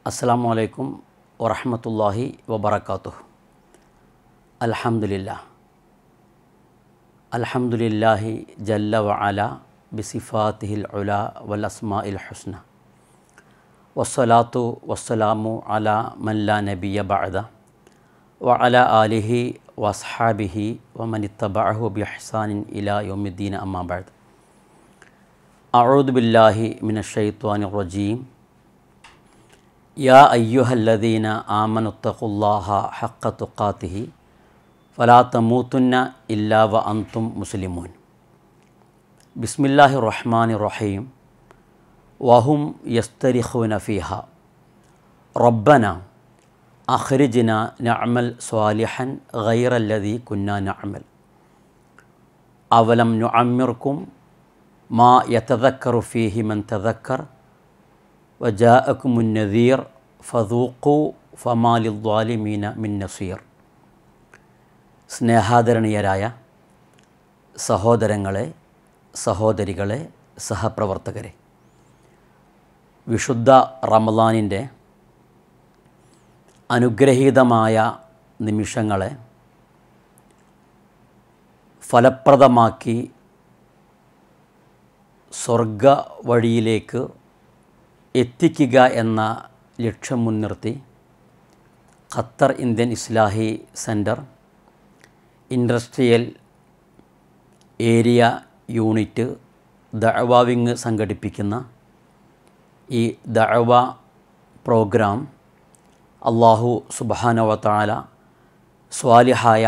السلام عليكم ورحمة الله وبركاته الحمد لله الحمد لله جل وعلا بصفاته العلا والأسماء الحسنى والصلاة والسلام على من لا نبي بعد وعلى آله وصحابه ومن اتبعه بإحسان إلى يوم الدين أما بعد أعوذ بالله من الشيطان الرجيم يا أيها الذين آمنوا اتقوا الله حق تقاته فلا تموتن إلا وأنتم مسلمون بسم الله الرحمن الرحيم وهم يسترخون فيها ربنا أخرجنا نعمل صالحا غير الذي كنا نعمل أولم نعمركم ما يتذكر فيه من تذكر വജാഅക്കുമുൻ നദീർ ഫതൂഖു ഫമാലി ദ്വാലിമീന മിൻ നസീർ സ്നേഹാദരണീയരായ സഹോദരങ്ങളെ സഹോദരികളെ സഹപ്രവർത്തകരെ വിശുദ്ധ റമദാനിൻ്റെ അനുഗ്രഹീതമായ നിമിഷങ്ങളെ ഫലപ്രദമാക്കി സ്വർഗ വഴിയിലേക്ക് എത്തിക്കുക എന്ന ലക്ഷ്യം മുൻനിർത്തി Qatar Indian Islahi centre industrial area unit ദഴവാവിങ് സംഘടിപ്പിക്കുന്ന ഈ ദഅവ പ്രോഗ്രാം അള്ളാഹു സുബാനവത്താല സ്വാലിഹായ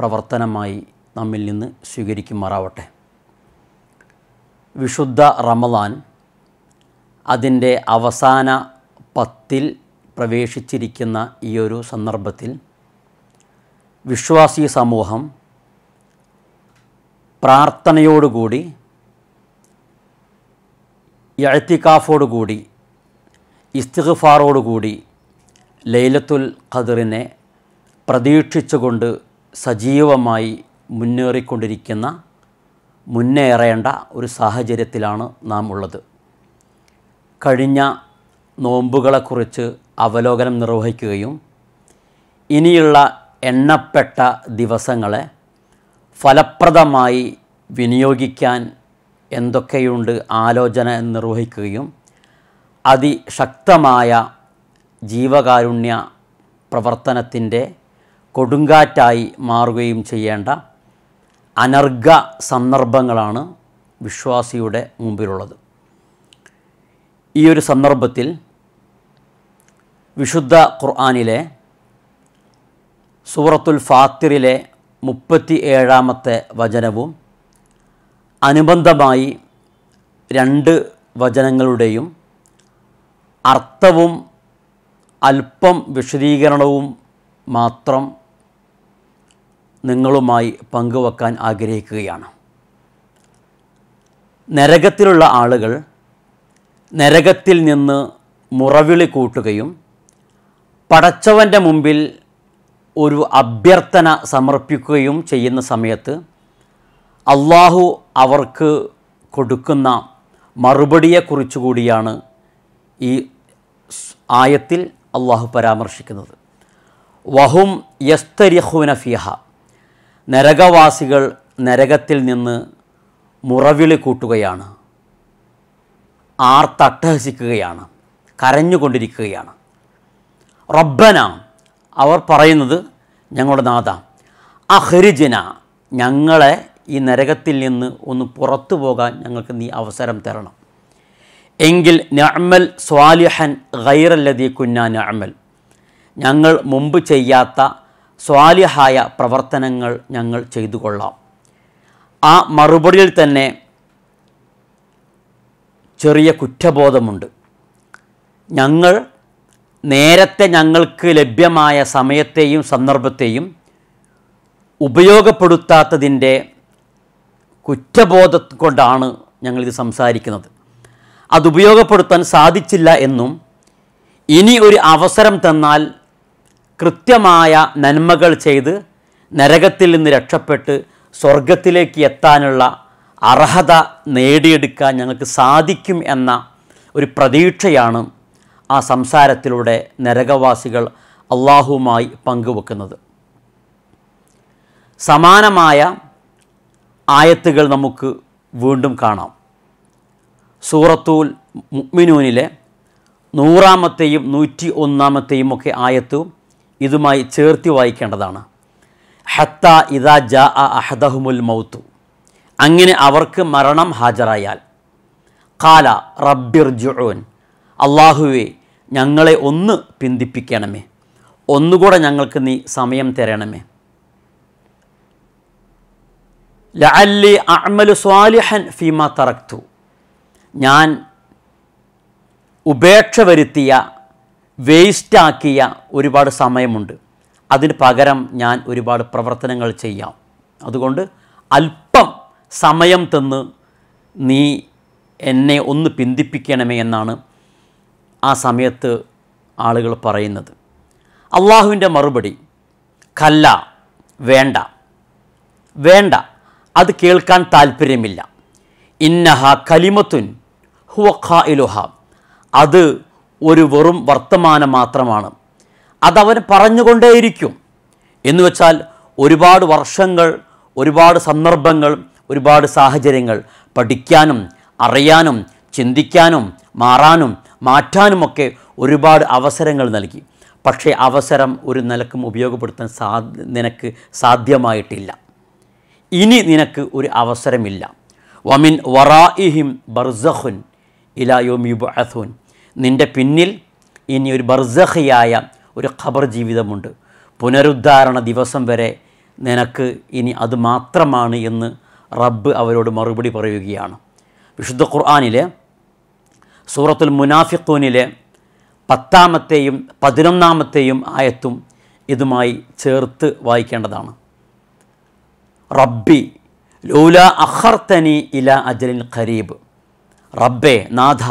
പ്രവർത്തനമായി നമ്മിൽ നിന്ന് സ്വീകരിക്കുമാറാവട്ടെ വിശുദ്ധ റമദാൻ അതിൻ്റെ അവസാന പത്തിൽ പ്രവേശിച്ചിരിക്കുന്ന ഈ ഒരു സന്ദർഭത്തിൽ വിശ്വാസി സമൂഹം പ്രാർത്ഥനയോടുകൂടി എഴത്തിക്കാഫോടുകൂടി ഇസ്തിഗ്ഫാറോടുകൂടി ലൈലത്തുൽ ഖദറിനെ പ്രതീക്ഷിച്ചുകൊണ്ട് സജീവമായി മുന്നേറിക്കൊണ്ടിരിക്കുന്ന മുന്നേറേണ്ട ഒരു സാഹചര്യത്തിലാണ് നാം ഉള്ളത് കഴിഞ്ഞ നോമ്പുകളെക്കുറിച്ച് അവലോകനം നിർവഹിക്കുകയും ഇനിയുള്ള എണ്ണപ്പെട്ട ദിവസങ്ങളെ ഫലപ്രദമായി വിനിയോഗിക്കാൻ എന്തൊക്കെയുണ്ട് ആലോചന നിർവഹിക്കുകയും അതിശക്തമായ ജീവകാരുണ്യ പ്രവർത്തനത്തിൻ്റെ കൊടുങ്കാറ്റായി മാറുകയും ചെയ്യേണ്ട അനർഘ സന്ദർഭങ്ങളാണ് വിശ്വാസിയുടെ മുമ്പിലുള്ളത് ഈ ഒരു സന്ദർഭത്തിൽ വിശുദ്ധ ഖുർആാനിലെ സൂറത്തുൽ ഫാത്തിറിലെ മുപ്പത്തി ഏഴാമത്തെ വചനവും അനുബന്ധമായി രണ്ട് വചനങ്ങളുടെയും അർത്ഥവും അല്പം വിശദീകരണവും മാത്രം നിങ്ങളുമായി പങ്കുവെക്കാൻ ആഗ്രഹിക്കുകയാണ് നരകത്തിലുള്ള ആളുകൾ നരകത്തിൽ നിന്ന് മുറവിളി കൂട്ടുകയും പടച്ചവൻ്റെ മുമ്പിൽ ഒരു അഭ്യർത്ഥന സമർപ്പിക്കുകയും ചെയ്യുന്ന സമയത്ത് അള്ളാഹു അവർക്ക് കൊടുക്കുന്ന മറുപടിയെക്കുറിച്ചു കൂടിയാണ് ഈ ആയത്തിൽ അള്ളാഹു പരാമർശിക്കുന്നത് വഹും യസ്തരിഹുന ഫിഹ നരകവാസികൾ നരകത്തിൽ നിന്ന് മുറവിളി കൂട്ടുകയാണ് ആർത്തട്ടഹസിക്കുകയാണ് കരഞ്ഞുകൊണ്ടിരിക്കുകയാണ് റബ്ബന അവർ പറയുന്നത് ഞങ്ങളുടെ നാഥ അഹരിജന ഞങ്ങളെ ഈ നരകത്തിൽ നിന്ന് ഒന്ന് പുറത്തു പോകാൻ ഞങ്ങൾക്ക് നീ അവസരം തരണം എങ്കിൽ നഅമൽ സ്വാലിഹൻ ഗൈറല്ലതി കുന്ന നഅമൽ ഞങ്ങൾ മുമ്പ് ചെയ്യാത്ത സ്വാലിഹായ പ്രവർത്തനങ്ങൾ ഞങ്ങൾ ചെയ്തു കൊള്ളാം ആ മറുപടിയിൽ തന്നെ ചെറിയ കുറ്റബോധമുണ്ട് ഞങ്ങൾ നേരത്തെ ഞങ്ങൾക്ക് ലഭ്യമായ സമയത്തെയും സന്ദർഭത്തെയും ഉപയോഗപ്പെടുത്താത്തതിൻ്റെ കുറ്റബോധം കൊണ്ടാണ് ഞങ്ങളിത് സംസാരിക്കുന്നത് അത് ഉപയോഗപ്പെടുത്താൻ സാധിച്ചില്ല എന്നും ഇനി ഒരു അവസരം തന്നാൽ കൃത്യമായ നന്മകൾ ചെയ്ത് നരകത്തിൽ നിന്ന് രക്ഷപ്പെട്ട് സ്വർഗത്തിലേക്ക് എത്താനുള്ള അർഹത നേടിയെടുക്കാൻ ഞങ്ങൾക്ക് സാധിക്കും എന്ന ഒരു പ്രതീക്ഷയാണ് ആ സംസാരത്തിലൂടെ നരകവാസികൾ അള്ളാഹുവുമായി പങ്കുവെക്കുന്നത് സമാനമായ ആയത്തുകൾ നമുക്ക് വീണ്ടും കാണാം സൂറത്തൂൽ മുഗ്മിനൂനിലെ നൂറാമത്തെയും നൂറ്റി ഒന്നാമത്തെയും ഒക്കെ ആയത്തു ഇതുമായി ചേർത്തി വായിക്കേണ്ടതാണ് ഹത്ത ഇദാ ജാ അഹദഹുമുൽ മൗത്തു അങ്ങനെ അവർക്ക് മരണം ഹാജരായാൽ കാല റബ്ബിർ ജുൻ അള്ളാഹുവെ ഞങ്ങളെ ഒന്ന് പിന്തിപ്പിക്കണമേ ഒന്നുകൂടെ ഞങ്ങൾക്ക് നീ സമയം തരണമേ ലഅല്ലി അമലു സ്വാലിഹൻ ഫീമാ തറക്തു ഞാൻ ഉപേക്ഷ വരുത്തിയ വേസ്റ്റാക്കിയ ഒരുപാട് സമയമുണ്ട് അതിന് പകരം ഞാൻ ഒരുപാട് പ്രവർത്തനങ്ങൾ ചെയ്യാം അതുകൊണ്ട് അല്പം സമയം തന്ന് നീ എന്നെ ഒന്ന് പിന്തിപ്പിക്കണമേ എന്നാണ് ആ സമയത്ത് ആളുകൾ പറയുന്നത് അള്ളാഹുവിൻ്റെ മറുപടി കല്ല വേണ്ട വേണ്ട അത് കേൾക്കാൻ താല്പര്യമില്ല ഇന്നഹ കലിമത്തുൻ ഹുവഖ ഇലുഹ അത് ഒരു വെറും വർത്തമാനം മാത്രമാണ് അതവൻ പറഞ്ഞുകൊണ്ടേയിരിക്കും എന്നുവെച്ചാൽ ഒരുപാട് വർഷങ്ങൾ ഒരുപാട് സന്ദർഭങ്ങൾ ഒരുപാട് സാഹചര്യങ്ങൾ പഠിക്കാനും അറിയാനും ചിന്തിക്കാനും മാറാനും മാറ്റാനുമൊക്കെ ഒരുപാട് അവസരങ്ങൾ നൽകി പക്ഷേ അവസരം ഒരു നിലക്കും ഉപയോഗപ്പെടുത്താൻ സാ നിനക്ക് സാധ്യമായിട്ടില്ല ഇനി നിനക്ക് ഒരു അവസരമില്ല വമിൻ ഇഹിം ബർസഹുൻ ഇലായോം യുബഅഥുൻ നിൻ്റെ പിന്നിൽ ഇനി ഒരു ബർസഹയായ ഒരു ഖബർ ജീവിതമുണ്ട് പുനരുദ്ധാരണ ദിവസം വരെ നിനക്ക് ഇനി അത് മാത്രമാണ് എന്ന് റബ്ബ് അവരോട് മറുപടി പറയുകയാണ് വിശുദ്ധ ഖുർആാനിലെ സൂറത്തുൽ മുനാഫിഖൂനിലെ പത്താമത്തെയും പതിനൊന്നാമത്തെയും ആയത്തും ഇതുമായി ചേർത്ത് വായിക്കേണ്ടതാണ് റബ്ബി ലൂല അഹർത്തനി ഇല അജലിൻ ഖരീബ് റബ്ബെ നാഥ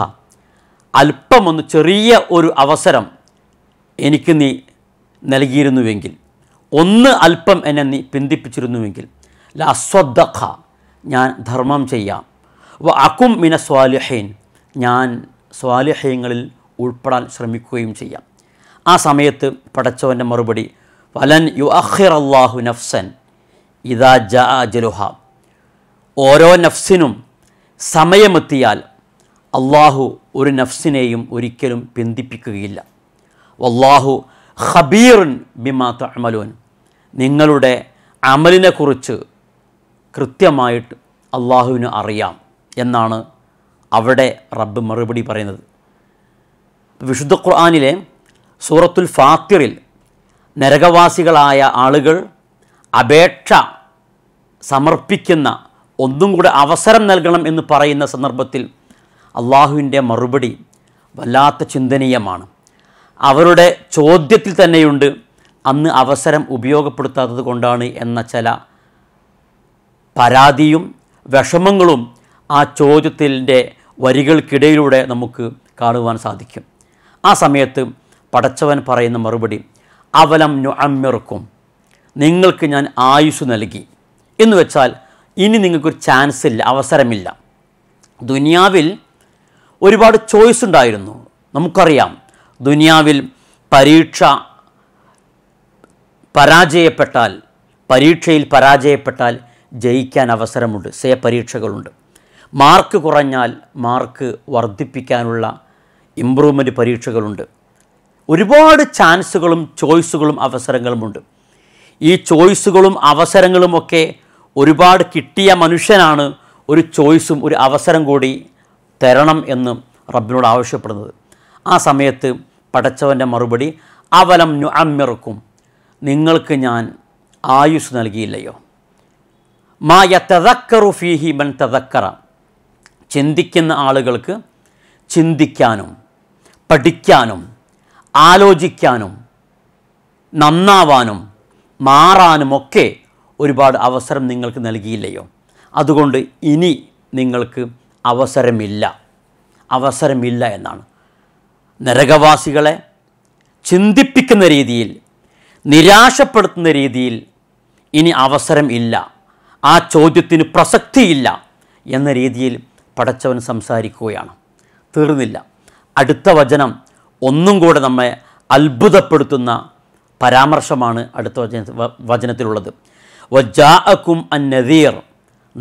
അല്പമൊന്ന് ചെറിയ ഒരു അവസരം എനിക്ക് നീ നൽകിയിരുന്നുവെങ്കിൽ ഒന്ന് അല്പം എന്നെ നീ പിന്തിപ്പിച്ചിരുന്നുവെങ്കിൽ ല അസ്വദ്ദഖ ഞാൻ ധർമ്മം ചെയ്യാം വ അക്കും മിന സ്വാലിഹീൻ ഞാൻ സ്വാലിഹ്യങ്ങളിൽ ഉൾപ്പെടാൻ ശ്രമിക്കുകയും ചെയ്യാം ആ സമയത്ത് പടച്ചവൻ്റെ മറുപടി വലൻ യു അഹിർ അള്ളാഹു നഫ്സൻ ഇതാ ജലുഹ ഓരോ നഫ്സിനും സമയമെത്തിയാൽ അള്ളാഹു ഒരു നഫ്സിനെയും ഒരിക്കലും പിന്തിപ്പിക്കുകയില്ല വല്ലാഹു ഖബീറുൻ ബിമാ തഅമലൂൻ നിങ്ങളുടെ അമലിനെക്കുറിച്ച് കൃത്യമായിട്ട് അള്ളാഹുവിന് അറിയാം എന്നാണ് അവിടെ റബ്ബ് മറുപടി പറയുന്നത് വിശുദ്ധ ഖുർആാനിലെ സൂറത്തുൽ ഫാത്തിറിൽ നരകവാസികളായ ആളുകൾ അപേക്ഷ സമർപ്പിക്കുന്ന ഒന്നും കൂടെ അവസരം നൽകണം എന്ന് പറയുന്ന സന്ദർഭത്തിൽ അള്ളാഹുവിൻ്റെ മറുപടി വല്ലാത്ത ചിന്തനീയമാണ് അവരുടെ ചോദ്യത്തിൽ തന്നെയുണ്ട് അന്ന് അവസരം ഉപയോഗപ്പെടുത്താത്തത് കൊണ്ടാണ് എന്ന ചില പരാതിയും വിഷമങ്ങളും ആ ചോദ്യത്തിൻ്റെ വരികൾക്കിടയിലൂടെ നമുക്ക് കാണുവാൻ സാധിക്കും ആ സമയത്ത് പടച്ചവൻ പറയുന്ന മറുപടി അവലം അമ്മിറക്കും നിങ്ങൾക്ക് ഞാൻ ആയുസ് നൽകി എന്ന് വെച്ചാൽ ഇനി നിങ്ങൾക്കൊരു ചാൻസ് ഇല്ല അവസരമില്ല ദുനിയാവിൽ ഒരുപാട് ചോയ്സ് ഉണ്ടായിരുന്നു നമുക്കറിയാം ദുനിയാവിൽ പരീക്ഷ പരാജയപ്പെട്ടാൽ പരീക്ഷയിൽ പരാജയപ്പെട്ടാൽ ജയിക്കാൻ അവസരമുണ്ട് സേ പരീക്ഷകളുണ്ട് മാർക്ക് കുറഞ്ഞാൽ മാർക്ക് വർദ്ധിപ്പിക്കാനുള്ള ഇമ്പ്രൂവ്മെൻറ്റ് പരീക്ഷകളുണ്ട് ഒരുപാട് ചാൻസുകളും ചോയ്സുകളും അവസരങ്ങളുമുണ്ട് ഈ ചോയ്സുകളും അവസരങ്ങളുമൊക്കെ ഒരുപാട് കിട്ടിയ മനുഷ്യനാണ് ഒരു ചോയ്സും ഒരു അവസരം കൂടി തരണം എന്ന് റബ്ബിനോട് ആവശ്യപ്പെടുന്നത് ആ സമയത്ത് പടച്ചവൻ്റെ മറുപടി അവലം അമ്മിറക്കും നിങ്ങൾക്ക് ഞാൻ ആയുസ് നൽകിയില്ലയോ മായ തെതക്കറു ഫീഹി മൻ തെതക്കറ ചിന്തിക്കുന്ന ആളുകൾക്ക് ചിന്തിക്കാനും പഠിക്കാനും ആലോചിക്കാനും നന്നാവാനും മാറാനുമൊക്കെ ഒരുപാട് അവസരം നിങ്ങൾക്ക് നൽകിയില്ലയോ അതുകൊണ്ട് ഇനി നിങ്ങൾക്ക് അവസരമില്ല അവസരമില്ല എന്നാണ് നരകവാസികളെ ചിന്തിപ്പിക്കുന്ന രീതിയിൽ നിരാശപ്പെടുത്തുന്ന രീതിയിൽ ഇനി അവസരം ഇല്ല ആ ചോദ്യത്തിന് പ്രസക്തിയില്ല എന്ന രീതിയിൽ പടച്ചവൻ സംസാരിക്കുകയാണ് തീർന്നില്ല അടുത്ത വചനം ഒന്നും കൂടെ നമ്മെ അത്ഭുതപ്പെടുത്തുന്ന പരാമർശമാണ് അടുത്ത വചന വചനത്തിലുള്ളത് വജാഅക്കും അൻ നദീർ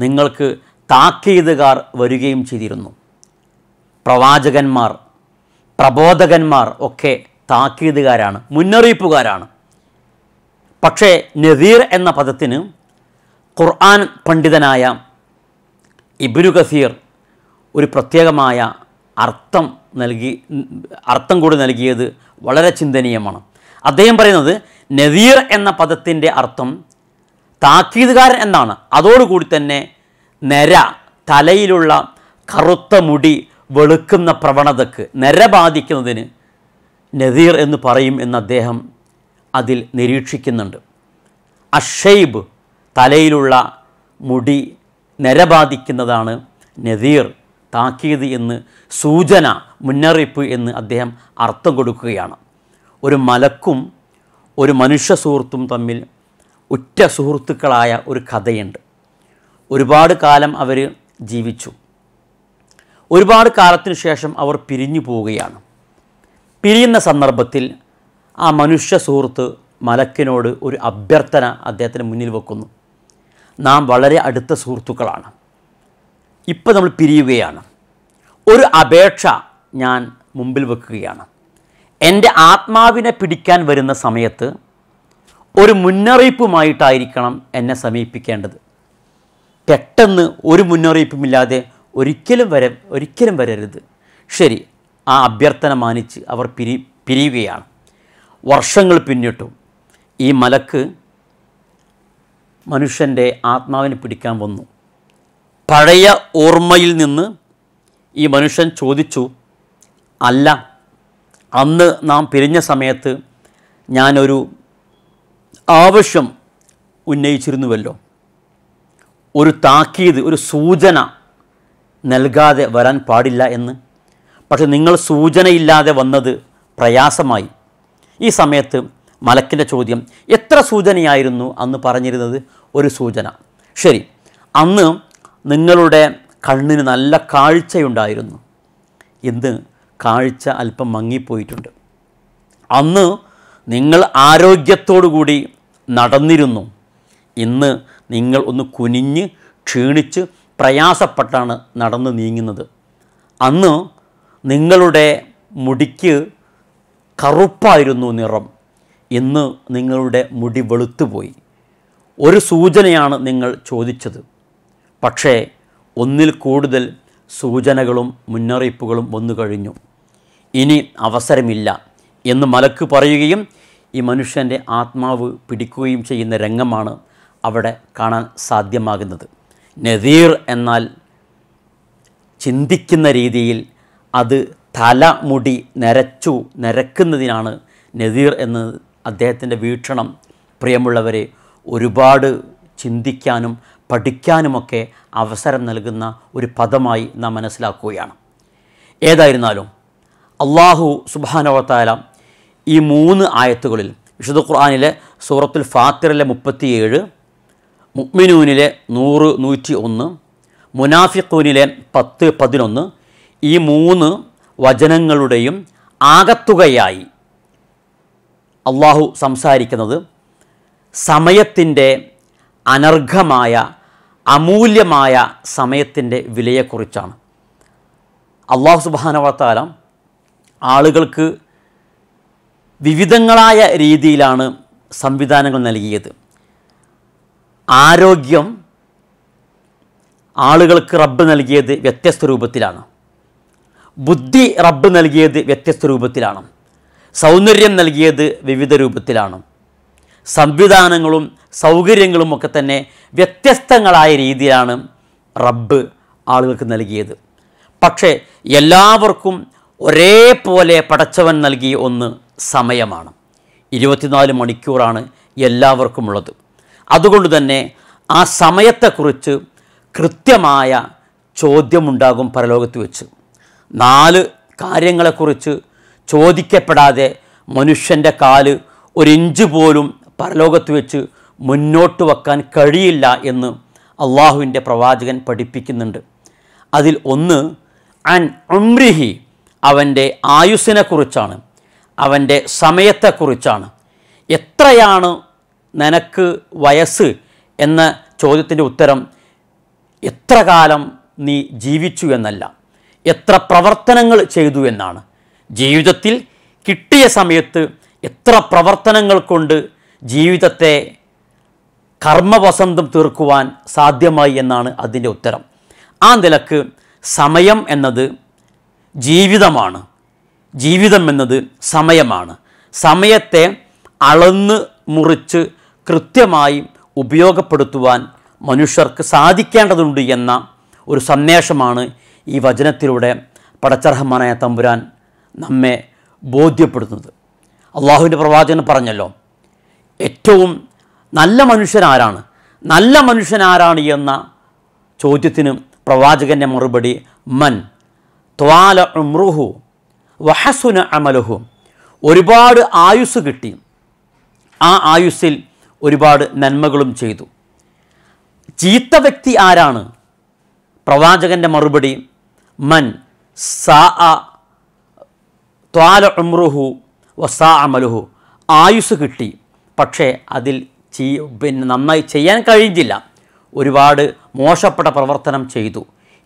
നിങ്ങൾക്ക് താക്കീതുകാർ വരികയും ചെയ്തിരുന്നു പ്രവാചകന്മാർ പ്രബോധകന്മാർ ഒക്കെ താക്കീതുകാരാണ് മുന്നറിയിപ്പുകാരാണ് പക്ഷേ നദീർ എന്ന പദത്തിന് ഖുർആൻ പണ്ഡിതനായ ഇബ്നു കസീർ ഒരു പ്രത്യേകമായ അർത്ഥം നൽകി അർത്ഥം കൂടി നൽകിയത് വളരെ ചിന്തനീയമാണ് അദ്ദേഹം പറയുന്നത് നദീർ എന്ന പദത്തിൻ്റെ അർത്ഥം താക്കീതുകാരൻ എന്നാണ് അതോടുകൂടി തന്നെ നര തലയിലുള്ള കറുത്ത മുടി വെളുക്കുന്ന പ്രവണതക്ക് നര ബാധിക്കുന്നതിന് നദീർ എന്ന് പറയും എന്ന് അദ്ദേഹം അതിൽ നിരീക്ഷിക്കുന്നുണ്ട് അഷൈബ് തലയിലുള്ള മുടി നരബാധിക്കുന്നതാണ് നദീർ താക്കീത് എന്ന് സൂചന മുന്നറിയിപ്പ് എന്ന് അദ്ദേഹം അർത്ഥം കൊടുക്കുകയാണ് ഒരു മലക്കും ഒരു മനുഷ്യ സുഹൃത്തും തമ്മിൽ ഉറ്റ സുഹൃത്തുക്കളായ ഒരു കഥയുണ്ട് ഒരുപാട് കാലം അവർ ജീവിച്ചു ഒരുപാട് കാലത്തിനു ശേഷം അവർ പിരിഞ്ഞു പോവുകയാണ് പിരിയുന്ന സന്ദർഭത്തിൽ ആ മനുഷ്യ സുഹൃത്ത് മലക്കിനോട് ഒരു അഭ്യർത്ഥന അദ്ദേഹത്തിന് മുന്നിൽ വെക്കുന്നു നാം വളരെ അടുത്ത സുഹൃത്തുക്കളാണ് ഇപ്പം നമ്മൾ പിരിയുകയാണ് ഒരു അപേക്ഷ ഞാൻ മുമ്പിൽ വെക്കുകയാണ് എൻ്റെ ആത്മാവിനെ പിടിക്കാൻ വരുന്ന സമയത്ത് ഒരു മുന്നറിയിപ്പുമായിട്ടായിരിക്കണം എന്നെ സമീപിക്കേണ്ടത് പെട്ടെന്ന് ഒരു മുന്നറിയിപ്പുമില്ലാതെ ഒരിക്കലും വര ഒരിക്കലും വരരുത് ശരി ആ അഭ്യർത്ഥന മാനിച്ച് അവർ പിരി പിരിയുകയാണ് വർഷങ്ങൾ പിന്നിട്ടു ഈ മലക്ക് മനുഷ്യൻ്റെ ആത്മാവിനെ പിടിക്കാൻ വന്നു പഴയ ഓർമ്മയിൽ നിന്ന് ഈ മനുഷ്യൻ ചോദിച്ചു അല്ല അന്ന് നാം പിരിഞ്ഞ സമയത്ത് ഞാനൊരു ആവശ്യം ഉന്നയിച്ചിരുന്നുവല്ലോ ഒരു താക്കീത് ഒരു സൂചന നൽകാതെ വരാൻ പാടില്ല എന്ന് പക്ഷെ നിങ്ങൾ സൂചനയില്ലാതെ വന്നത് പ്രയാസമായി ഈ സമയത്ത് മലക്കിൻ്റെ ചോദ്യം എത്ര സൂചനയായിരുന്നു അന്ന് പറഞ്ഞിരുന്നത് ഒരു സൂചന ശരി അന്ന് നിങ്ങളുടെ കണ്ണിന് നല്ല കാഴ്ചയുണ്ടായിരുന്നു ഇന്ന് കാഴ്ച അല്പം മങ്ങിപ്പോയിട്ടുണ്ട് അന്ന് നിങ്ങൾ ആരോഗ്യത്തോടുകൂടി നടന്നിരുന്നു ഇന്ന് നിങ്ങൾ ഒന്ന് കുനിഞ്ഞ് ക്ഷീണിച്ച് പ്രയാസപ്പെട്ടാണ് നടന്ന് നീങ്ങുന്നത് അന്ന് നിങ്ങളുടെ മുടിക്ക് കറുപ്പായിരുന്നു നിറം ഇന്ന് നിങ്ങളുടെ മുടി വെളുത്തുപോയി ഒരു സൂചനയാണ് നിങ്ങൾ ചോദിച്ചത് പക്ഷേ ഒന്നിൽ കൂടുതൽ സൂചനകളും മുന്നറിയിപ്പുകളും വന്നു കഴിഞ്ഞു ഇനി അവസരമില്ല എന്ന് മലക്ക് പറയുകയും ഈ മനുഷ്യൻ്റെ ആത്മാവ് പിടിക്കുകയും ചെയ്യുന്ന രംഗമാണ് അവിടെ കാണാൻ സാധ്യമാകുന്നത് നദീർ എന്നാൽ ചിന്തിക്കുന്ന രീതിയിൽ അത് തലമുടി നരച്ചു നരക്കുന്നതിനാണ് നദീർ എന്ന് അദ്ദേഹത്തിൻ്റെ വീക്ഷണം പ്രിയമുള്ളവരെ ഒരുപാട് ചിന്തിക്കാനും പഠിക്കാനുമൊക്കെ അവസരം നൽകുന്ന ഒരു പദമായി നാം മനസ്സിലാക്കുകയാണ് ഏതായിരുന്നാലും അള്ളാഹു സുബാനവത്താല ഈ മൂന്ന് ആയത്തുകളിൽ വിശുദ്ധ ഖുർആാനിലെ സൂറത്തുൽ ഫാത്തിറിലെ മുപ്പത്തിയേഴ് മുക്മിനൂനിലെ നൂറ് നൂറ്റി ഒന്ന് മുനാഫിഖൂനിലെ പത്ത് പതിനൊന്ന് ഈ മൂന്ന് വചനങ്ങളുടെയും ആകത്തുകയായി അള്ളാഹു സംസാരിക്കുന്നത് സമയത്തിൻ്റെ അനർഘമായ അമൂല്യമായ സമയത്തിൻ്റെ വിലയെക്കുറിച്ചാണ് അള്ളാഹു സുബാനവത്താല ആളുകൾക്ക് വിവിധങ്ങളായ രീതിയിലാണ് സംവിധാനങ്ങൾ നൽകിയത് ആരോഗ്യം ആളുകൾക്ക് റബ്ബ് നൽകിയത് വ്യത്യസ്ത രൂപത്തിലാണ് ബുദ്ധി റബ്ബ് നൽകിയത് വ്യത്യസ്ത രൂപത്തിലാണ് സൗന്ദര്യം നൽകിയത് വിവിധ രൂപത്തിലാണ് സംവിധാനങ്ങളും സൗകര്യങ്ങളും ഒക്കെ തന്നെ വ്യത്യസ്തങ്ങളായ രീതിയിലാണ് റബ്ബ് ആളുകൾക്ക് നൽകിയത് പക്ഷേ എല്ലാവർക്കും ഒരേപോലെ പടച്ചവൻ നൽകിയ ഒന്ന് സമയമാണ് ഇരുപത്തിനാല് മണിക്കൂറാണ് എല്ലാവർക്കുമുള്ളത് അതുകൊണ്ട് തന്നെ ആ സമയത്തെക്കുറിച്ച് കൃത്യമായ ചോദ്യമുണ്ടാകും പരലോകത്ത് വെച്ച് നാല് കാര്യങ്ങളെക്കുറിച്ച് ചോദിക്കപ്പെടാതെ മനുഷ്യൻ്റെ കാല് ഒരിഞ്ച് പോലും പരലോകത്ത് വെച്ച് മുന്നോട്ട് വെക്കാൻ കഴിയില്ല എന്ന് അള്ളാഹുവിൻ്റെ പ്രവാചകൻ പഠിപ്പിക്കുന്നുണ്ട് അതിൽ ഒന്ന് അൻ ഉംരിഹി അവൻ്റെ ആയുസിനെക്കുറിച്ചാണ് അവൻ്റെ സമയത്തെക്കുറിച്ചാണ് എത്രയാണ് നിനക്ക് വയസ്സ് എന്ന ചോദ്യത്തിൻ്റെ ഉത്തരം എത്ര കാലം നീ ജീവിച്ചു എന്നല്ല എത്ര പ്രവർത്തനങ്ങൾ ചെയ്തു എന്നാണ് ജീവിതത്തിൽ കിട്ടിയ സമയത്ത് എത്ര പ്രവർത്തനങ്ങൾ കൊണ്ട് ജീവിതത്തെ കർമ്മവസന്തം തീർക്കുവാൻ സാധ്യമായി എന്നാണ് അതിൻ്റെ ഉത്തരം ആ നിലക്ക് സമയം എന്നത് ജീവിതമാണ് ജീവിതം എന്നത് സമയമാണ് സമയത്തെ അളന്ന് മുറിച്ച് കൃത്യമായി ഉപയോഗപ്പെടുത്തുവാൻ മനുഷ്യർക്ക് സാധിക്കേണ്ടതുണ്ട് എന്ന ഒരു സന്ദേശമാണ് ഈ വചനത്തിലൂടെ പടച്ചർഹമാനായ തമ്പുരാൻ നമ്മെ ബോധ്യപ്പെടുത്തുന്നത് അള്ളാഹുവിൻ്റെ പ്രവാചകൻ പറഞ്ഞല്ലോ ഏറ്റവും നല്ല മനുഷ്യനാരാണ് നല്ല മനുഷ്യനാരാണ് എന്ന ചോദ്യത്തിന് പ്രവാചകൻ്റെ മറുപടി മൻ ത്വാല ഉമ്രുഹു വഹസുന അമലുഹു ഒരുപാട് ആയുസ് കിട്ടി ആ ആയുസ്സിൽ ഒരുപാട് നന്മകളും ചെയ്തു ചീത്ത വ്യക്തി ആരാണ് പ്രവാചകൻ്റെ മറുപടി മൻ സാ ത്വാല ഉമ്രുഹു വസാ അമലുഹു ആയുസ് കിട്ടി പക്ഷേ അതിൽ ചീ പിന്നെ നന്നായി ചെയ്യാൻ കഴിഞ്ഞില്ല ഒരുപാട് മോശപ്പെട്ട പ്രവർത്തനം ചെയ്തു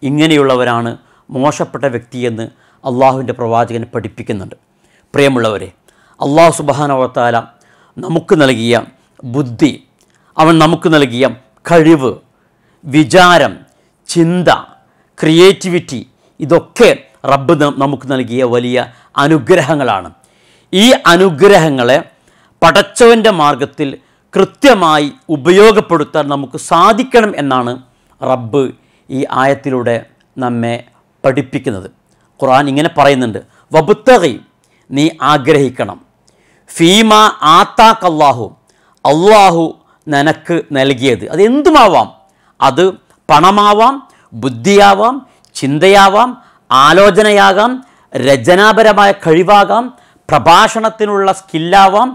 ഇങ്ങനെയുള്ളവരാണ് മോശപ്പെട്ട വ്യക്തിയെന്ന് അള്ളാഹുവിൻ്റെ പ്രവാചകൻ പഠിപ്പിക്കുന്നുണ്ട് പ്രിയമുള്ളവരെ അള്ളാഹു സുബാനവത്താല നമുക്ക് നൽകിയ ബുദ്ധി അവൻ നമുക്ക് നൽകിയ കഴിവ് വിചാരം ചിന്ത ക്രിയേറ്റിവിറ്റി ഇതൊക്കെ റബ്ബ് നമുക്ക് നൽകിയ വലിയ അനുഗ്രഹങ്ങളാണ് ഈ അനുഗ്രഹങ്ങളെ പടച്ചവൻ്റെ മാർഗത്തിൽ കൃത്യമായി ഉപയോഗപ്പെടുത്താൻ നമുക്ക് സാധിക്കണം എന്നാണ് റബ്ബ് ഈ ആയത്തിലൂടെ നമ്മെ പഠിപ്പിക്കുന്നത് ഖുർആൻ ഇങ്ങനെ പറയുന്നുണ്ട് വബുത്തകൈ നീ ആഗ്രഹിക്കണം ഫീമ ആത്താക്കല്ലാഹു അള്ളാഹു നിനക്ക് നൽകിയത് അത് എന്തുമാവാം അത് പണമാവാം ബുദ്ധിയാവാം ചിന്തയാവാം ആലോചനയാകാം രചനാപരമായ കഴിവാകാം പ്രഭാഷണത്തിനുള്ള സ്കില്ലാവാം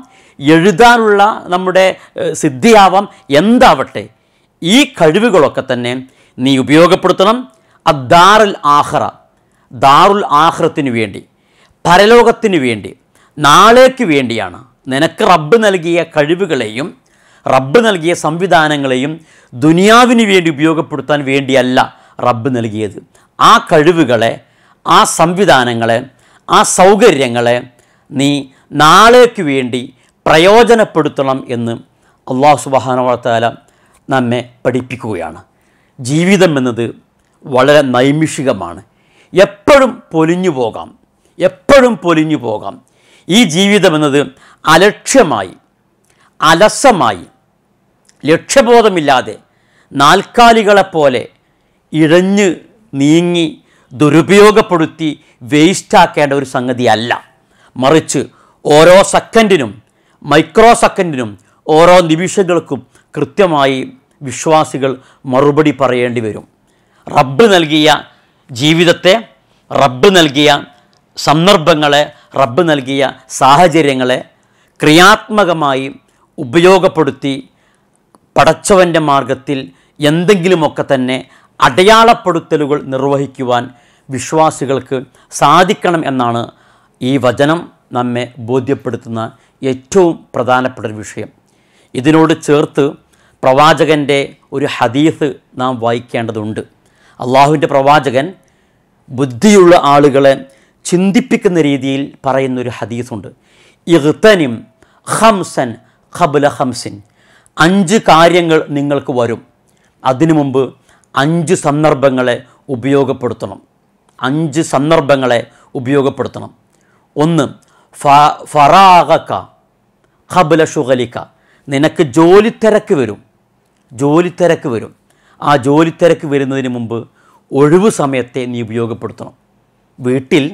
എഴുതാനുള്ള നമ്മുടെ സിദ്ധിയാവാം എന്താവട്ടെ ഈ കഴിവുകളൊക്കെ തന്നെ നീ ഉപയോഗപ്പെടുത്തണം അദ്ദാറുൽ ആഹ്റ ദാറുൽ ആഹ്റത്തിന് വേണ്ടി പരലോകത്തിനു വേണ്ടി നാളേക്ക് വേണ്ടിയാണ് നിനക്ക് റബ്ബ് നൽകിയ കഴിവുകളെയും റബ്ബ് നൽകിയ സംവിധാനങ്ങളെയും ദുനിയാവിന് വേണ്ടി ഉപയോഗപ്പെടുത്താൻ വേണ്ടിയല്ല റബ്ബ് നൽകിയത് ആ കഴിവുകളെ ആ സംവിധാനങ്ങളെ ആ സൗകര്യങ്ങളെ നീ നാളേക്ക് വേണ്ടി പ്രയോജനപ്പെടുത്തണം എന്ന് അള്ളാഹു സുബാനവത്താല നമ്മെ പഠിപ്പിക്കുകയാണ് ജീവിതം എന്നത് വളരെ നൈമിഷികമാണ് എപ്പോഴും പൊലിഞ്ഞു പോകാം എപ്പോഴും പൊലിഞ്ഞു പോകാം ഈ ജീവിതം എന്നത് അലക്ഷ്യമായി അലസമായി ലക്ഷ്യബോധമില്ലാതെ നാൽക്കാലികളെപ്പോലെ ഇഴഞ്ഞ് നീങ്ങി ദുരുപയോഗപ്പെടുത്തി വേസ്റ്റാക്കേണ്ട ഒരു സംഗതിയല്ല മറിച്ച് ഓരോ സെക്കൻഡിനും മൈക്രോ സെക്കൻഡിനും ഓരോ നിമിഷങ്ങൾക്കും കൃത്യമായി വിശ്വാസികൾ മറുപടി പറയേണ്ടി വരും റബ്ബ് നൽകിയ ജീവിതത്തെ റബ്ബ് നൽകിയ സന്ദർഭങ്ങളെ റബ്ബ് നൽകിയ സാഹചര്യങ്ങളെ ക്രിയാത്മകമായി ഉപയോഗപ്പെടുത്തി പടച്ചവൻ്റെ മാർഗത്തിൽ എന്തെങ്കിലുമൊക്കെ തന്നെ അടയാളപ്പെടുത്തലുകൾ നിർവഹിക്കുവാൻ വിശ്വാസികൾക്ക് സാധിക്കണം എന്നാണ് ഈ വചനം നമ്മെ ബോധ്യപ്പെടുത്തുന്ന ഏറ്റവും പ്രധാനപ്പെട്ട ഒരു വിഷയം ഇതിനോട് ചേർത്ത് പ്രവാചകൻ്റെ ഒരു ഹദീസ് നാം വായിക്കേണ്ടതുണ്ട് അള്ളാഹുവിൻ്റെ പ്രവാചകൻ ബുദ്ധിയുള്ള ആളുകളെ ചിന്തിപ്പിക്കുന്ന രീതിയിൽ പറയുന്നൊരു ഹദീസുണ്ട് ഇഹ്തനിം ഹംസൻ ഖബുല ഹംസിൻ അഞ്ച് കാര്യങ്ങൾ നിങ്ങൾക്ക് വരും അതിനു മുമ്പ് അഞ്ച് സന്ദർഭങ്ങളെ ഉപയോഗപ്പെടുത്തണം അഞ്ച് സന്ദർഭങ്ങളെ ഉപയോഗപ്പെടുത്തണം ഒന്ന് ഫറാഗക്ക ഖബല ഷുഗലിക്ക നിനക്ക് ജോലി തിരക്ക് വരും ജോലി തിരക്ക് വരും ആ ജോലി തിരക്ക് വരുന്നതിന് മുമ്പ് ഒഴിവ് സമയത്തെ നീ ഉപയോഗപ്പെടുത്തണം വീട്ടിൽ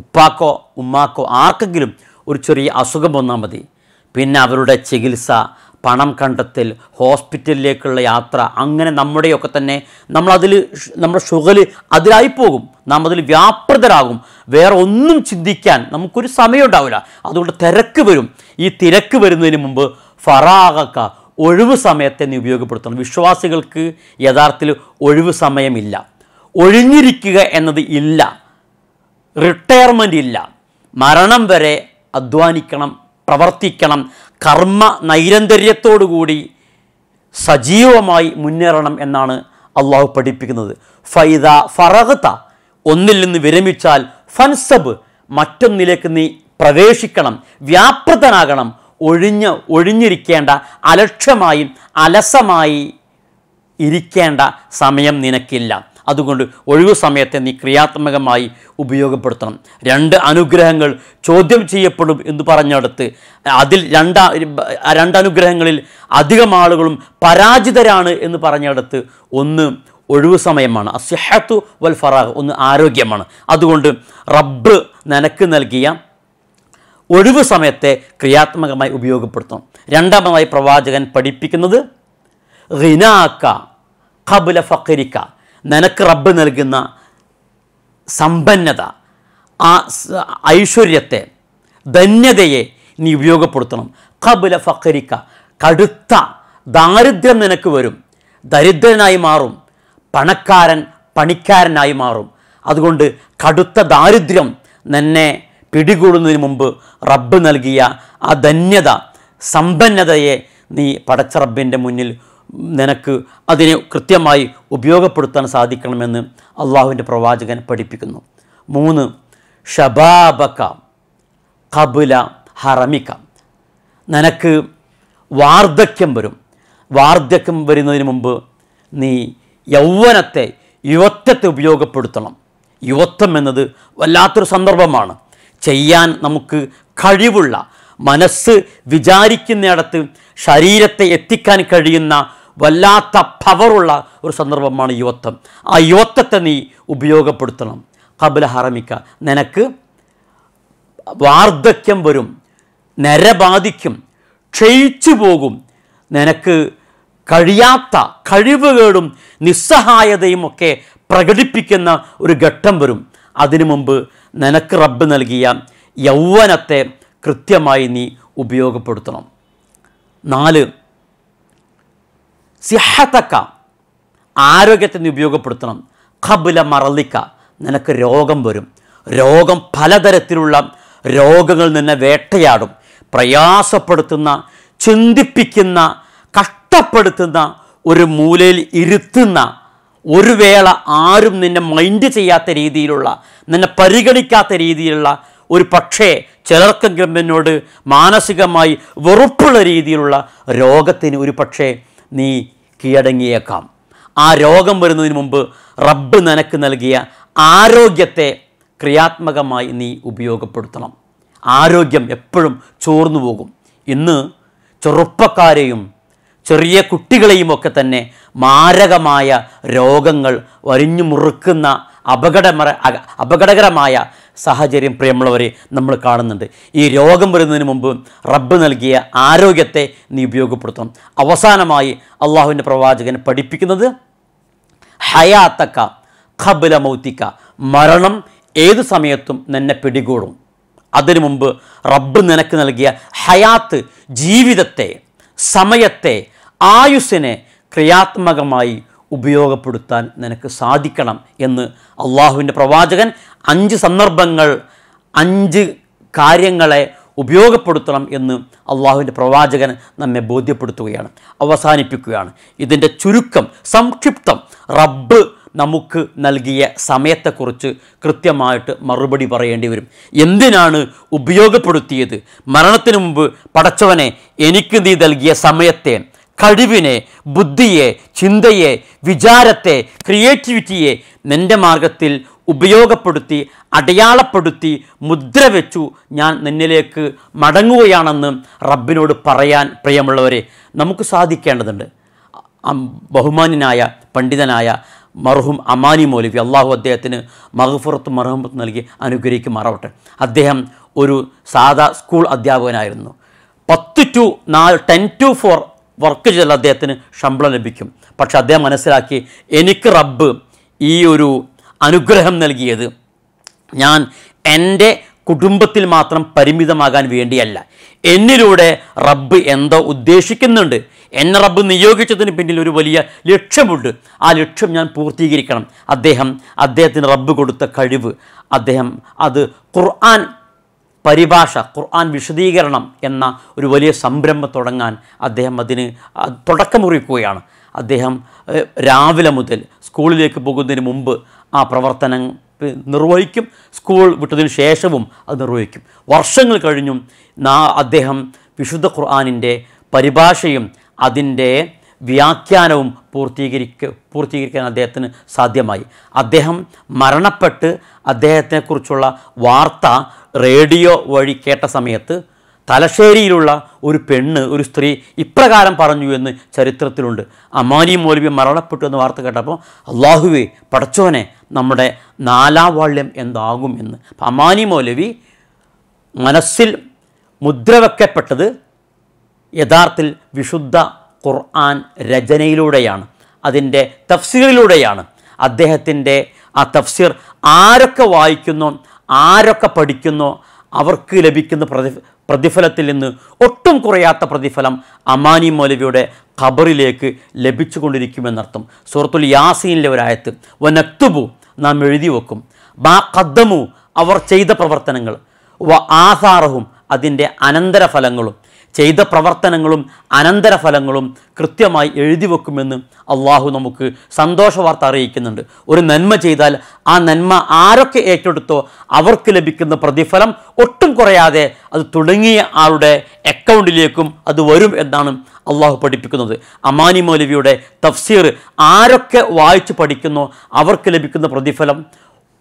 ഉപ്പാക്കോ ഉമ്മാക്കോ ആർക്കെങ്കിലും ഒരു ചെറിയ അസുഖം വന്നാൽ മതി പിന്നെ അവരുടെ ചികിത്സ പണം കണ്ടെത്തൽ ഹോസ്പിറ്റലിലേക്കുള്ള യാത്ര അങ്ങനെ നമ്മുടെയൊക്കെ തന്നെ നമ്മളതിൽ നമ്മുടെ ഷുഗൽ അതിലായി പോകും നാം അതിൽ വ്യാപൃതരാകും വേറെ ഒന്നും ചിന്തിക്കാൻ നമുക്കൊരു സമയം ഉണ്ടാവില്ല അതുകൊണ്ട് തിരക്ക് വരും ഈ തിരക്ക് വരുന്നതിന് മുമ്പ് ഫറാകക്ക ഒഴിവ് സമയത്തെ നീ ഉപയോഗപ്പെടുത്തണം വിശ്വാസികൾക്ക് യഥാർത്ഥത്തിൽ ഒഴിവ് സമയമില്ല ഒഴിഞ്ഞിരിക്കുക എന്നത് ഇല്ല റിട്ടയർമെൻ്റ് ഇല്ല മരണം വരെ അധ്വാനിക്കണം പ്രവർത്തിക്കണം കർമ്മ നൈരന്തര്യത്തോടുകൂടി സജീവമായി മുന്നേറണം എന്നാണ് അള്ളാഹു പഠിപ്പിക്കുന്നത് ഫൈദ ഫറഹത്ത ഒന്നിൽ നിന്ന് വിരമിച്ചാൽ ഫൻസബ് മറ്റൊന്നിലേക്ക് നീ പ്രവേശിക്കണം വ്യാപൃതനാകണം ഒഴിഞ്ഞ് ഒഴിഞ്ഞിരിക്കേണ്ട അലക്ഷ്യമായി അലസമായി ഇരിക്കേണ്ട സമയം നിനക്കില്ല അതുകൊണ്ട് ഒഴിവു സമയത്തെ നീ ക്രിയാത്മകമായി ഉപയോഗപ്പെടുത്തണം രണ്ട് അനുഗ്രഹങ്ങൾ ചോദ്യം ചെയ്യപ്പെടും എന്ന് പറഞ്ഞെടുത്ത് അതിൽ രണ്ടാ രണ്ടനുഗ്രഹങ്ങളിൽ അധികം ആളുകളും പരാജിതരാണ് എന്ന് പറഞ്ഞെടുത്ത് ഒന്ന് ഒഴിവു സമയമാണ് അസ്യഹത്തു വൽ ഫറാഹ് ഒന്ന് ആരോഗ്യമാണ് അതുകൊണ്ട് റബ്ബ് നിനക്ക് നൽകിയ ഒഴിവു സമയത്തെ ക്രിയാത്മകമായി ഉപയോഗപ്പെടുത്തണം രണ്ടാമതായി പ്രവാചകൻ പഠിപ്പിക്കുന്നത് റിനാക്ക കബുല ഫക്കരിക്ക നിനക്ക് റബ്ബ് നൽകുന്ന സമ്പന്നത ആ ഐശ്വര്യത്തെ ധന്യതയെ നീ ഉപയോഗപ്പെടുത്തണം കബുല ഫക്കരിക്ക കടുത്ത ദാരിദ്ര്യം നിനക്ക് വരും ദരിദ്രനായി മാറും പണക്കാരൻ പണിക്കാരനായി മാറും അതുകൊണ്ട് കടുത്ത ദാരിദ്ര്യം നിന്നെ പിടികൂടുന്നതിന് മുമ്പ് റബ്ബ് നൽകിയ ആ ധന്യത സമ്പന്നതയെ നീ പടച്ച റബ്ബിൻ്റെ മുന്നിൽ നിനക്ക് അതിനെ കൃത്യമായി ഉപയോഗപ്പെടുത്താൻ സാധിക്കണമെന്ന് അള്ളാഹുവിൻ്റെ പ്രവാചകൻ പഠിപ്പിക്കുന്നു മൂന്ന് ഷബാബക്ക കബുല ഹറമിക്ക നിനക്ക് വാർദ്ധക്യം വരും വാർദ്ധക്യം വരുന്നതിന് മുമ്പ് നീ യൗവനത്തെ യുവത്വത്തെ ഉപയോഗപ്പെടുത്തണം യുവത്വം എന്നത് വല്ലാത്തൊരു സന്ദർഭമാണ് ചെയ്യാൻ നമുക്ക് കഴിവുള്ള മനസ്സ് വിചാരിക്കുന്നിടത്ത് ശരീരത്തെ എത്തിക്കാൻ കഴിയുന്ന വല്ലാത്ത പവറുള്ള ഒരു സന്ദർഭമാണ് യുവത്വം ആ യുവത്വത്തെ നീ ഉപയോഗപ്പെടുത്തണം കബല ഹറമിക്ക നിനക്ക് വാർദ്ധക്യം വരും നര ബാധിക്കും ക്ഷയിച്ചു പോകും നിനക്ക് കഴിയാത്ത കഴിവുകേടും നിസ്സഹായതയും ഒക്കെ പ്രകടിപ്പിക്കുന്ന ഒരു ഘട്ടം വരും അതിനു മുമ്പ് നിനക്ക് റബ്ബ് നൽകിയ യൗവനത്തെ കൃത്യമായി നീ ഉപയോഗപ്പെടുത്തണം നാല് സിഹത്തക്ക ആരോഗ്യത്തെ നീ ഉപയോഗപ്പെടുത്തണം ഖബുല മറലിക്ക നിനക്ക് രോഗം വരും രോഗം പലതരത്തിലുള്ള രോഗങ്ങൾ നിന്നെ വേട്ടയാടും പ്രയാസപ്പെടുത്തുന്ന ചിന്തിപ്പിക്കുന്ന കഷ്ടപ്പെടുത്തുന്ന ഒരു മൂലയിൽ ഇരുത്തുന്ന ഒരു വേള ആരും നിന്നെ മൈൻഡ് ചെയ്യാത്ത രീതിയിലുള്ള നിന്നെ പരിഗണിക്കാത്ത രീതിയിലുള്ള ഒരു പക്ഷേ ചിലർക്കെങ്കിലും എന്നോട് മാനസികമായി വെറുപ്പുള്ള രീതിയിലുള്ള രോഗത്തിന് ഒരു പക്ഷേ നീ കീഴടങ്ങിയേക്കാം ആ രോഗം വരുന്നതിന് മുമ്പ് റബ്ബ് നിനക്ക് നൽകിയ ആരോഗ്യത്തെ ക്രിയാത്മകമായി നീ ഉപയോഗപ്പെടുത്തണം ആരോഗ്യം എപ്പോഴും ചോർന്നു പോകും ഇന്ന് ചെറുപ്പക്കാരെയും ചെറിയ ഒക്കെ തന്നെ മാരകമായ രോഗങ്ങൾ വരിഞ്ഞു മുറുക്കുന്ന അപകടമര അപകടകരമായ സാഹചര്യം പ്രിയമുള്ളവരെ നമ്മൾ കാണുന്നുണ്ട് ഈ രോഗം വരുന്നതിന് മുമ്പ് റബ്ബ് നൽകിയ ആരോഗ്യത്തെ നീ ഉപയോഗപ്പെടുത്തണം അവസാനമായി അള്ളാഹുവിൻ്റെ പ്രവാചകൻ പഠിപ്പിക്കുന്നത് ഹയാത്തക്ക ഖബല മൗത്തിക്ക മരണം ഏത് സമയത്തും നിന്നെ പിടികൂടും അതിനു മുമ്പ് റബ്ബ് നിനക്ക് നൽകിയ ഹയാത്ത് ജീവിതത്തെ സമയത്തെ ആയുസ്സിനെ ക്രിയാത്മകമായി ഉപയോഗപ്പെടുത്താൻ നിനക്ക് സാധിക്കണം എന്ന് അള്ളാഹുവിൻ്റെ പ്രവാചകൻ അഞ്ച് സന്ദർഭങ്ങൾ അഞ്ച് കാര്യങ്ങളെ ഉപയോഗപ്പെടുത്തണം എന്ന് അള്ളാഹുവിൻ്റെ പ്രവാചകൻ നമ്മെ ബോധ്യപ്പെടുത്തുകയാണ് അവസാനിപ്പിക്കുകയാണ് ഇതിൻ്റെ ചുരുക്കം സംക്ഷിപ്തം റബ്ബ് നമുക്ക് നൽകിയ സമയത്തെക്കുറിച്ച് കൃത്യമായിട്ട് മറുപടി പറയേണ്ടി വരും എന്തിനാണ് ഉപയോഗപ്പെടുത്തിയത് മരണത്തിന് മുമ്പ് പടച്ചവനെ എനിക്ക് നീ നൽകിയ സമയത്തെ കഴിവിനെ ബുദ്ധിയെ ചിന്തയെ വിചാരത്തെ ക്രിയേറ്റിവിറ്റിയെ നിൻ്റെ മാർഗത്തിൽ ഉപയോഗപ്പെടുത്തി അടയാളപ്പെടുത്തി മുദ്ര വെച്ചു ഞാൻ നിന്നിലേക്ക് മടങ്ങുകയാണെന്ന് റബ്ബിനോട് പറയാൻ പ്രിയമുള്ളവരെ നമുക്ക് സാധിക്കേണ്ടതുണ്ട് ബഹുമാനായ പണ്ഡിതനായ മർഹും അമാനി മോലിഫി അള്ളാഹു അദ്ദേഹത്തിന് മഹഫുറത്ത് മർഹമത്ത് നൽകി അനുഗ്രഹിക്കുമാറാവട്ടെ അദ്ദേഹം ഒരു സാധാ സ്കൂൾ അധ്യാപകനായിരുന്നു പത്ത് ടു നാല് ടെൻ ടു ഫോർ വർക്ക് ചെയ്താൽ അദ്ദേഹത്തിന് ശമ്പളം ലഭിക്കും പക്ഷെ അദ്ദേഹം മനസ്സിലാക്കി എനിക്ക് റബ്ബ് ഈ ഒരു അനുഗ്രഹം നൽകിയത് ഞാൻ എൻ്റെ കുടുംബത്തിൽ മാത്രം പരിമിതമാകാൻ വേണ്ടിയല്ല എന്നിലൂടെ റബ്ബ് എന്തോ ഉദ്ദേശിക്കുന്നുണ്ട് എന്നെ റബ്ബ് നിയോഗിച്ചതിന് പിന്നിൽ ഒരു വലിയ ലക്ഷ്യമുണ്ട് ആ ലക്ഷ്യം ഞാൻ പൂർത്തീകരിക്കണം അദ്ദേഹം അദ്ദേഹത്തിന് റബ്ബ് കൊടുത്ത കഴിവ് അദ്ദേഹം അത് ഖുർആൻ പരിഭാഷ ഖുർആൻ വിശദീകരണം എന്ന ഒരു വലിയ സംരംഭം തുടങ്ങാൻ അദ്ദേഹം അതിന് തുടക്കമുറിക്കുകയാണ് അദ്ദേഹം രാവിലെ മുതൽ സ്കൂളിലേക്ക് പോകുന്നതിന് മുമ്പ് ആ പ്രവർത്തനം നിർവഹിക്കും സ്കൂൾ വിട്ടതിന് ശേഷവും അത് നിർവഹിക്കും വർഷങ്ങൾ കഴിഞ്ഞും നാ അദ്ദേഹം വിശുദ്ധ ഖുർആാനിൻ്റെ പരിഭാഷയും അതിൻ്റെ വ്യാഖ്യാനവും പൂർത്തീകരിക്ക പൂർത്തീകരിക്കാൻ അദ്ദേഹത്തിന് സാധ്യമായി അദ്ദേഹം മരണപ്പെട്ട് അദ്ദേഹത്തെക്കുറിച്ചുള്ള വാർത്ത റേഡിയോ വഴി കേട്ട സമയത്ത് തലശ്ശേരിയിലുള്ള ഒരു പെണ്ണ് ഒരു സ്ത്രീ ഇപ്രകാരം പറഞ്ഞു എന്ന് ചരിത്രത്തിലുണ്ട് അമാനി മൗലവി മരണപ്പെട്ടു എന്ന് വാർത്ത കേട്ടപ്പോൾ അള്ളാഹുവെ പടച്ചോനെ നമ്മുടെ നാലാവാള്യം എന്താകും എന്ന് അപ്പം അമാനി മൗലവി മനസ്സിൽ മുദ്രവെക്കപ്പെട്ടത് യഥാർത്ഥത്തിൽ വിശുദ്ധ ഖുർആൻ രചനയിലൂടെയാണ് അതിൻ്റെ തഫ്സീറിലൂടെയാണ് അദ്ദേഹത്തിൻ്റെ ആ തഫ്സീർ ആരൊക്കെ വായിക്കുന്നു ആരൊക്കെ പഠിക്കുന്നോ അവർക്ക് ലഭിക്കുന്ന പ്രതി പ്രതിഫലത്തിൽ നിന്ന് ഒട്ടും കുറയാത്ത പ്രതിഫലം അമാനി മൗലവിയുടെ ഖബറിലേക്ക് ലഭിച്ചു കൊണ്ടിരിക്കുമെന്നർത്ഥം സൂറത്തുൽ യാസീനിലെ ഒരായത്ത് വനക്തുബു നാം എഴുതി വെക്കും ബാ കദ്ദമു അവർ ചെയ്ത പ്രവർത്തനങ്ങൾ വ ആസാറഹും അതിൻ്റെ അനന്തരഫലങ്ങളും ചെയ്ത പ്രവർത്തനങ്ങളും അനന്തരഫലങ്ങളും കൃത്യമായി എഴുതി വെക്കുമെന്ന് അള്ളാഹു നമുക്ക് സന്തോഷ വാർത്ത അറിയിക്കുന്നുണ്ട് ഒരു നന്മ ചെയ്താൽ ആ നന്മ ആരൊക്കെ ഏറ്റെടുത്തോ അവർക്ക് ലഭിക്കുന്ന പ്രതിഫലം ഒട്ടും കുറയാതെ അത് തുടങ്ങിയ ആളുടെ അക്കൗണ്ടിലേക്കും അത് വരും എന്നാണ് അള്ളാഹു പഠിപ്പിക്കുന്നത് അമാനി മൗലവിയുടെ തഫ്സീർ ആരൊക്കെ വായിച്ചു പഠിക്കുന്നോ അവർക്ക് ലഭിക്കുന്ന പ്രതിഫലം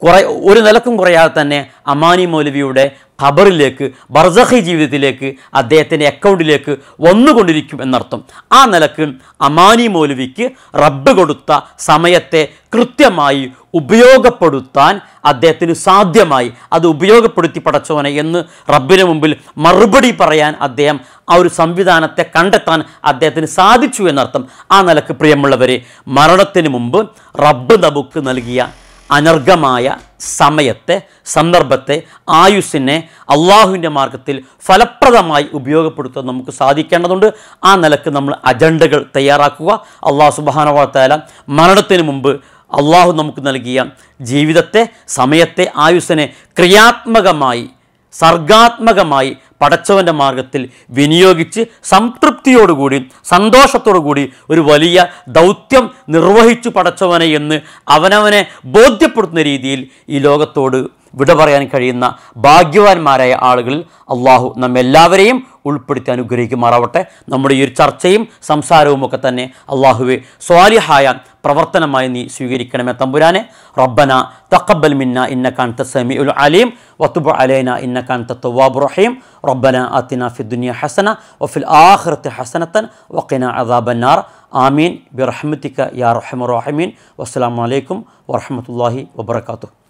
കുറെ ഒരു നിലക്കും കുറയാതെ തന്നെ അമാനി മൗലവിയുടെ ഖബറിലേക്ക് ബർസഖി ജീവിതത്തിലേക്ക് അദ്ദേഹത്തിൻ്റെ അക്കൗണ്ടിലേക്ക് വന്നുകൊണ്ടിരിക്കും എന്നർത്ഥം ആ നിലക്ക് അമാനി മൗലവിക്ക് റബ്ബ് കൊടുത്ത സമയത്തെ കൃത്യമായി ഉപയോഗപ്പെടുത്താൻ അദ്ദേഹത്തിന് സാധ്യമായി അത് ഉപയോഗപ്പെടുത്തി പടച്ചോനെ എന്ന് റബ്ബിന് മുമ്പിൽ മറുപടി പറയാൻ അദ്ദേഹം ആ ഒരു സംവിധാനത്തെ കണ്ടെത്താൻ അദ്ദേഹത്തിന് സാധിച്ചു എന്നർത്ഥം ആ നിലക്ക് പ്രിയമുള്ളവരെ മരണത്തിന് മുമ്പ് റബ്ബ് നമുക്ക് നൽകിയ അനർഘമായ സമയത്തെ സന്ദർഭത്തെ ആയുസ്സിനെ അള്ളാഹുവിൻ്റെ മാർഗത്തിൽ ഫലപ്രദമായി ഉപയോഗപ്പെടുത്താൻ നമുക്ക് സാധിക്കേണ്ടതുണ്ട് ആ നിലക്ക് നമ്മൾ അജണ്ടകൾ തയ്യാറാക്കുക അള്ളാഹു സുബാനവാർത്തയാല മരണത്തിന് മുമ്പ് അള്ളാഹു നമുക്ക് നൽകിയ ജീവിതത്തെ സമയത്തെ ആയുസ്സിനെ ക്രിയാത്മകമായി സർഗാത്മകമായി പടച്ചവൻ്റെ മാർഗത്തിൽ വിനിയോഗിച്ച് സംതൃപ്തിയോടുകൂടി സന്തോഷത്തോടുകൂടി ഒരു വലിയ ദൗത്യം നിർവഹിച്ചു പടച്ചവനെ എന്ന് അവനവനെ ബോധ്യപ്പെടുത്തുന്ന രീതിയിൽ ഈ ലോകത്തോട് വിട പറയാൻ കഴിയുന്ന ഭാഗ്യവാന്മാരായ ആളുകളിൽ അള്ളാഹു നമ്മെല്ലാവരെയും ഉൾപ്പെടുത്തി അനുഗ്രഹിക്കുമാറാവട്ടെ നമ്മുടെ ഈ ഒരു ചർച്ചയും ഒക്കെ തന്നെ അള്ളാഹുവെ സ്വാലിഹായ പ്രവർത്തനമായി നീ സ്വീകരിക്കണമേ തമ്പുരാനെ റബ്ബന തഖബ്ബൽ മിന്ന ഇന്നക അൻത സമീഉൽ അലീം വതുബ് അലൈന ഇന്നക അൻത തവാബ് റഹീം റബ്ബന അത്തിന ഫിദ്ദുനിയ ഹസന വഫിൽ ആഹ്റത്ത് ഹസനത്തൻ വക്കിന അദാബന്നാർ ആമീൻ ബിറഹ്മതിക യാ റഹ്മ വസ്സലാമു അലൈക്കും വറഹ്മത്തുള്ളാഹി വബറകാതുഹു